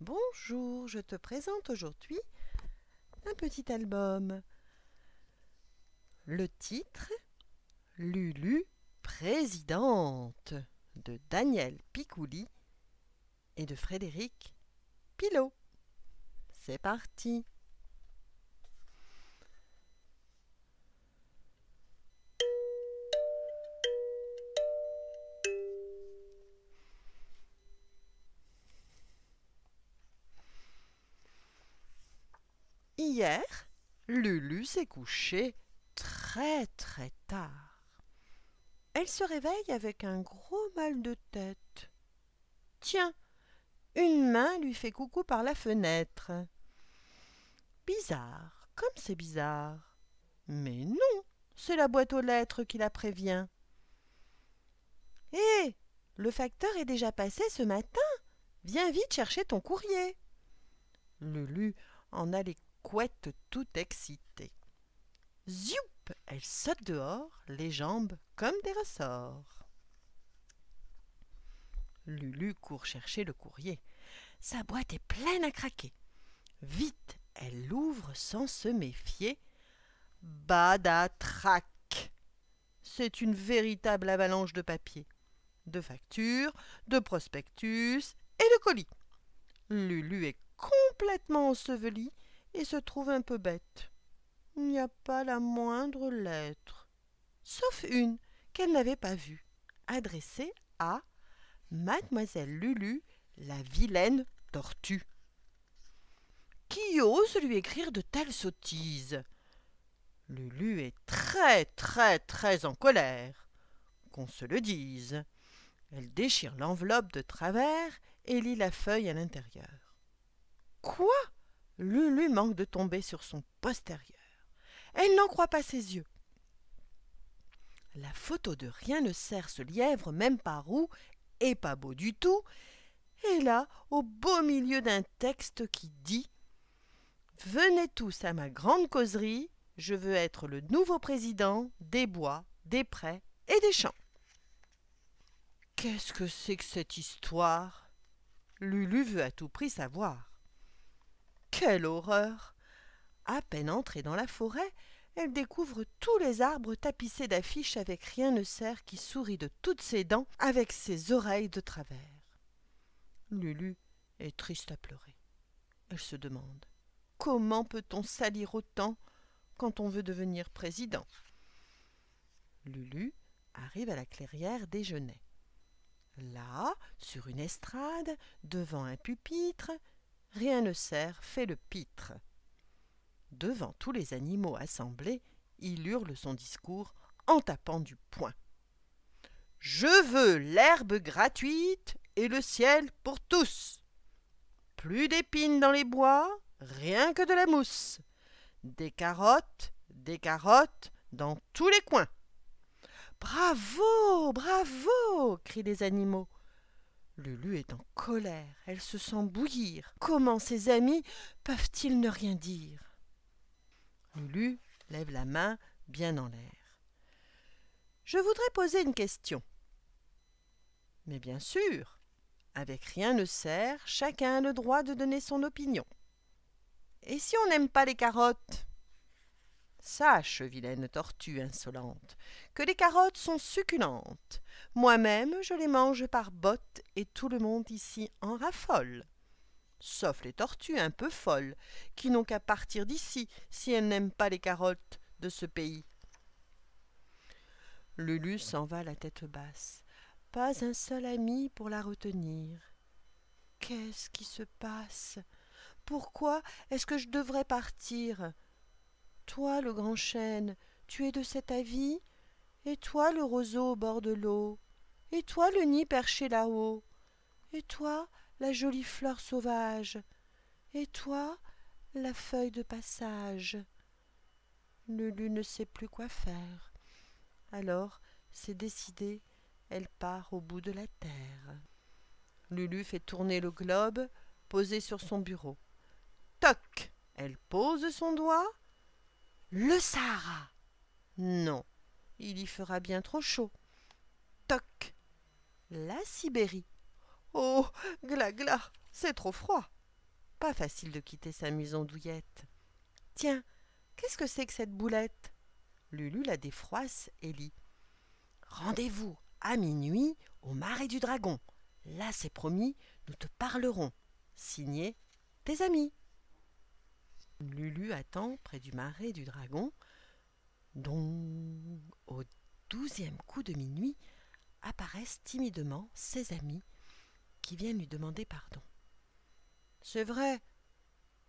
Bonjour, je te présente aujourd'hui un petit album. Le titre Lulu présidente de Daniel Picouli et de Frédéric Pilot. C'est parti Hier, Lulu s'est couchée très très tard. Elle se réveille avec un gros mal de tête. Tiens, une main lui fait coucou par la fenêtre. Bizarre, comme c'est bizarre. Mais non, c'est la boîte aux lettres qui la prévient. Hé, eh, le facteur est déjà passé ce matin. Viens vite chercher ton courrier. Lulu en a couette tout excitée. Zioup Elle saute dehors, les jambes comme des ressorts. Lulu court chercher le courrier. Sa boîte est pleine à craquer. Vite, elle l'ouvre sans se méfier. Badatrac C'est une véritable avalanche de papier, de factures, de prospectus et de colis. Lulu est complètement ensevelie et se trouve un peu bête. Il n'y a pas la moindre lettre, sauf une qu'elle n'avait pas vue, adressée à Mademoiselle Lulu, la vilaine tortue. Qui ose lui écrire de telles sottises Lulu est très très très en colère, qu'on se le dise. Elle déchire l'enveloppe de travers et lit la feuille à l'intérieur. Quoi Lulu manque de tomber sur son postérieur. Elle n'en croit pas ses yeux. La photo de rien ne sert ce lièvre, même pas roux et pas beau du tout, Et là au beau milieu d'un texte qui dit Venez tous à ma grande causerie, je veux être le nouveau président des bois, des prés et des champs. Qu'est-ce que c'est que cette histoire Lulu veut à tout prix savoir. Quelle horreur À peine entrée dans la forêt, elle découvre tous les arbres tapissés d'affiches avec rien ne sert qui sourit de toutes ses dents avec ses oreilles de travers. Lulu est triste à pleurer. Elle se demande Comment peut-on salir autant quand on veut devenir président Lulu arrive à la clairière déjeuner. Là, sur une estrade, devant un pupitre, Rien ne sert, fait le pitre. Devant tous les animaux assemblés, il hurle son discours en tapant du poing. Je veux l'herbe gratuite et le ciel pour tous. Plus d'épines dans les bois, rien que de la mousse. Des carottes, des carottes dans tous les coins. Bravo, bravo crient les animaux. Lulu est en colère, elle se sent bouillir. Comment ses amis peuvent-ils ne rien dire Lulu lève la main bien en l'air. Je voudrais poser une question. Mais bien sûr, avec rien ne sert, chacun a le droit de donner son opinion. Et si on n'aime pas les carottes Sache, vilaine tortue insolente, que les carottes sont succulentes, moi-même, je les mange par bottes et tout le monde ici en raffole. Sauf les tortues un peu folles, qui n'ont qu'à partir d'ici si elles n'aiment pas les carottes de ce pays. Lulu s'en va la tête basse. Pas un seul ami pour la retenir. Qu'est-ce qui se passe Pourquoi est-ce que je devrais partir Toi, le grand chêne, tu es de cet avis et toi le roseau au bord de l'eau, et toi le nid perché là-haut, et toi la jolie fleur sauvage, et toi la feuille de passage. Lulu ne sait plus quoi faire. Alors, c'est décidé, elle part au bout de la terre. Lulu fait tourner le globe posé sur son bureau. Toc Elle pose son doigt. Le Sahara Non, il y fera bien trop chaud. Toc La Sibérie. Oh Gla gla C'est trop froid Pas facile de quitter sa maison douillette. Tiens, qu'est-ce que c'est que cette boulette Lulu la défroisse et lit. Rendez-vous à minuit au marais du dragon. Là, c'est promis, nous te parlerons. Signé tes amis. Lulu attend près du marais du dragon donc, Au douzième coup de minuit apparaissent timidement ses amis qui viennent lui demander pardon. C'est vrai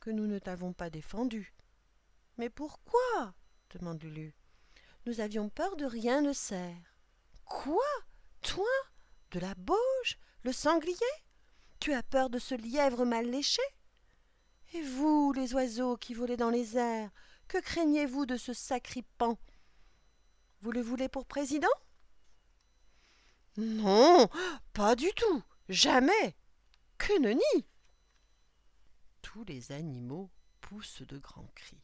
que nous ne t'avons pas défendu. Mais pourquoi demande Lulu. Nous avions peur de rien ne sert. Quoi Toi De la bauge Le sanglier Tu as peur de ce lièvre mal léché Et vous, les oiseaux qui volaient dans les airs, que craignez-vous de ce sacripant Vous le voulez pour président Non, pas du tout, jamais Que nie Tous les animaux poussent de grands cris.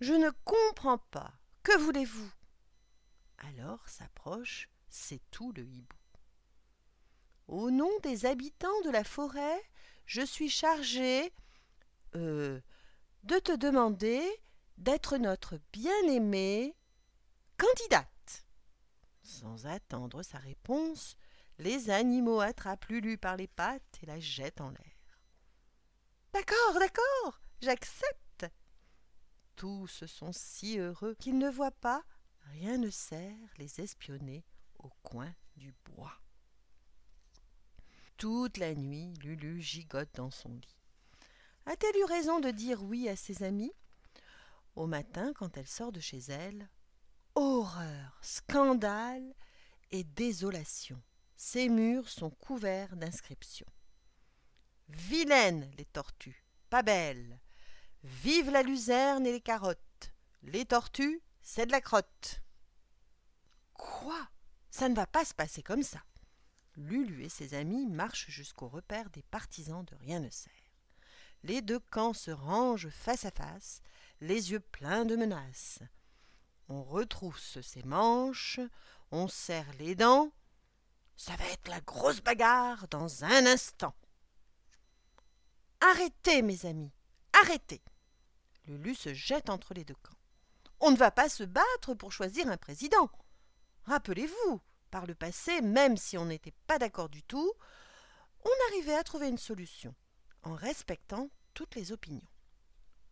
Je ne comprends pas. Que voulez-vous Alors s'approche, c'est tout le hibou. Au nom des habitants de la forêt, je suis chargé. Euh, de te demander d'être notre bien-aimée candidate. Sans attendre sa réponse, les animaux attrapent Lulu par les pattes et la jettent en l'air. D'accord, d'accord, j'accepte. Tous sont si heureux qu'ils ne voient pas, rien ne sert, les espionner au coin du bois. Toute la nuit, Lulu gigote dans son lit a-t-elle eu raison de dire oui à ses amis Au matin, quand elle sort de chez elle, horreur, scandale et désolation. Ses murs sont couverts d'inscriptions. Vilaines les tortues, pas belles. Vive la luzerne et les carottes. Les tortues, c'est de la crotte. Quoi Ça ne va pas se passer comme ça. Lulu et ses amis marchent jusqu'au repère des partisans de rien ne sert. Les deux camps se rangent face à face, les yeux pleins de menaces. On retrousse ses manches, on serre les dents. Ça va être la grosse bagarre dans un instant. Arrêtez, mes amis, arrêtez. Lulu se jette entre les deux camps. On ne va pas se battre pour choisir un président. Rappelez-vous, par le passé, même si on n'était pas d'accord du tout, on arrivait à trouver une solution en respectant toutes les opinions.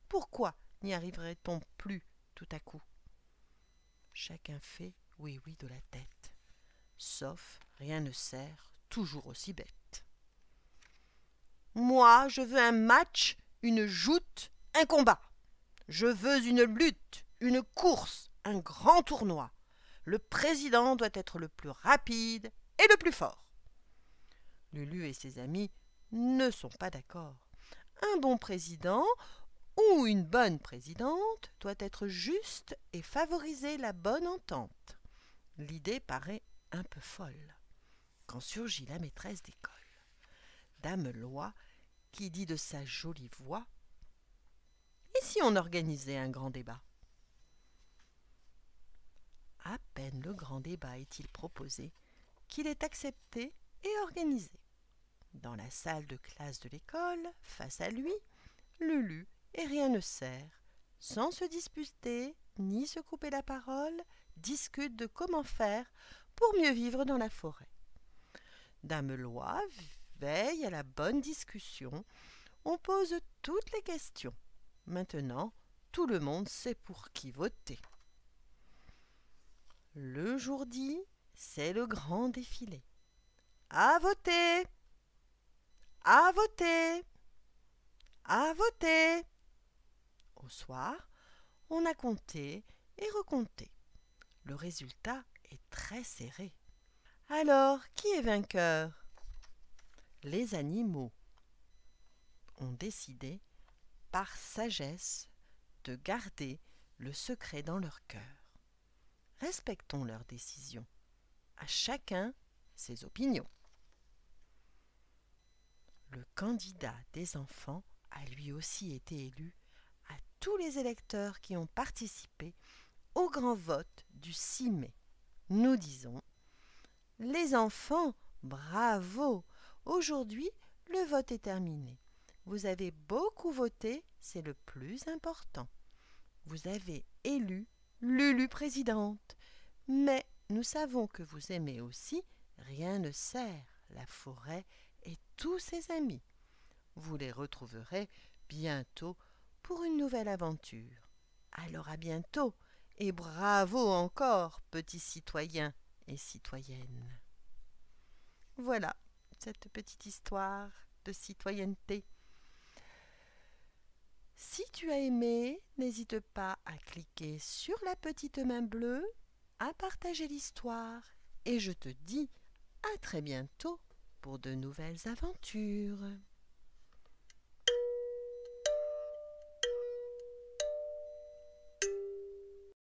Pourquoi n'y arriverait-on plus tout à coup Chacun fait oui oui de la tête. Sauf rien ne sert, toujours aussi bête. Moi, je veux un match, une joute, un combat. Je veux une lutte, une course, un grand tournoi. Le président doit être le plus rapide et le plus fort. Lulu et ses amis ne sont pas d'accord. Un bon président ou une bonne présidente doit être juste et favoriser la bonne entente. L'idée paraît un peu folle quand surgit la maîtresse d'école, Dame Loi, qui dit de sa jolie voix Et si on organisait un grand débat À peine le grand débat est-il proposé qu'il est accepté et organisé. Dans la salle de classe de l'école, face à lui, Lulu et rien ne sert. Sans se disputer, ni se couper la parole, discutent de comment faire pour mieux vivre dans la forêt. Dame Loi veille à la bonne discussion. On pose toutes les questions. Maintenant, tout le monde sait pour qui voter. Le jour dit, c'est le grand défilé. À voter à voter À voter Au soir, on a compté et recompté. Le résultat est très serré. Alors, qui est vainqueur Les animaux ont décidé, par sagesse, de garder le secret dans leur cœur. Respectons leurs décisions. À chacun ses opinions le candidat des enfants a lui aussi été élu à tous les électeurs qui ont participé au grand vote du 6 mai. Nous disons Les enfants, bravo Aujourd'hui, le vote est terminé. Vous avez beaucoup voté, c'est le plus important. Vous avez élu Lulu présidente. Mais nous savons que vous aimez aussi Rien ne sert, la forêt et tous ses amis. Vous les retrouverez bientôt pour une nouvelle aventure. Alors à bientôt et bravo encore, petits citoyens et citoyennes. Voilà cette petite histoire de citoyenneté. Si tu as aimé, n'hésite pas à cliquer sur la petite main bleue, à partager l'histoire et je te dis à très bientôt pour de nouvelles aventures.